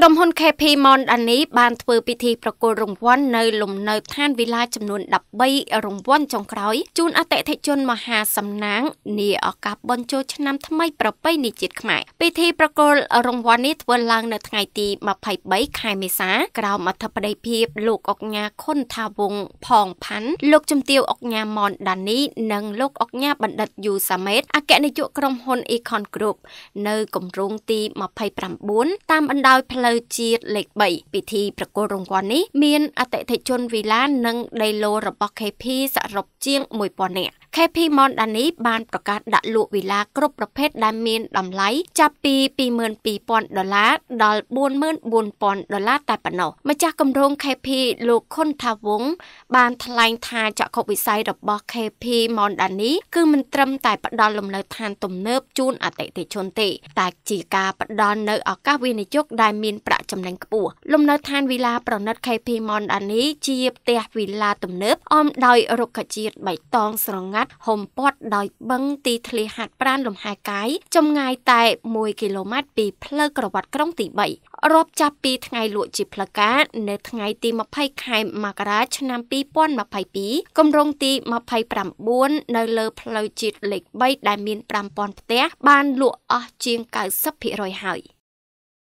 ក្រុមហ៊ុន KP Mondani បានធ្វើពិធីប្រគល់រង្វាន់នៅលំនៅឋានវិឡាចំនួន13រង្វាន់ចុងក្រោយជូនអតិថិជនមហាសំណាងនាឱកាសបុណ្យចូលឆ្នាំថ្មីប្រពៃណីជាតិខ្មែរពិធីប្រគល់រង្វាន់នេះធ្វើឡើងនៅថ្ងៃទី23ខែមេសា ក្រោមអធិបតីភាពលោកអុកញ៉ាខុនថាវងផងផាន់លោកជំទាវអុកញ៉ាមនដានីនិងលោកអុកញ៉ាបណ្ឌិតយូសាមេតអគ្គនាយកក្រុមហ៊ុន Econ Group នៅគម្រោងទី29តាមបណ្ដោយផ្លូវផ្លូវជាតិលេខ3ពិធី ប្រគល់រង្វាន់នេះមានអតិថិជនវីឡានិងដីឡូរបស់ KP សរុបជាង1000នាក់ KP Mondani បានប្រកាសដាក់លក់វិឡាគ្រប់ប្រភេទដែលមានតម្លៃចាប់ពី22,000ដុល្លារដល់44,000ដុល្លារតែប៉ុណ្ណោះម្ចាស់គម្រោង KP លោកខុនថាវង បានថ្លែងថាចក្ខុវិស័យរបស់ KP Mondani គឺមិនត្រឹមតែផ្ដល់លំនៅឋានទំនើបជូនអតិថិជនទេតែជាការផ្ដល់នៅឱកាសវិនិយោគដែលមានប្រាក់ចំណេញខ្ពស់លំនៅឋានវីឡាប្រណិត KP Mondani ជាផ្ទះវីឡាទំនើបអមដោយរុក្ខជាតិបៃតងស្រងាត់ហុំព័ទ្ធដោយបឹងទីធ្លាហាត់ប្រានលំហែកាយចម្ងាយតែ1គីឡូម៉ែត្រពីផ្លូវក្រវ៉ាត់ក្រុងទី3រាប់ចាប់ពីថ្ងៃលក់ជាផ្លូវការនៅថ្ងៃទី20ខែមករាឆ្នាំ2022គម្រោងទី29នៅលើផ្លូវជាតិលេខ3ដែលមាន5000ផ្ទះបានលក់អស់ជាង90%ហើយ។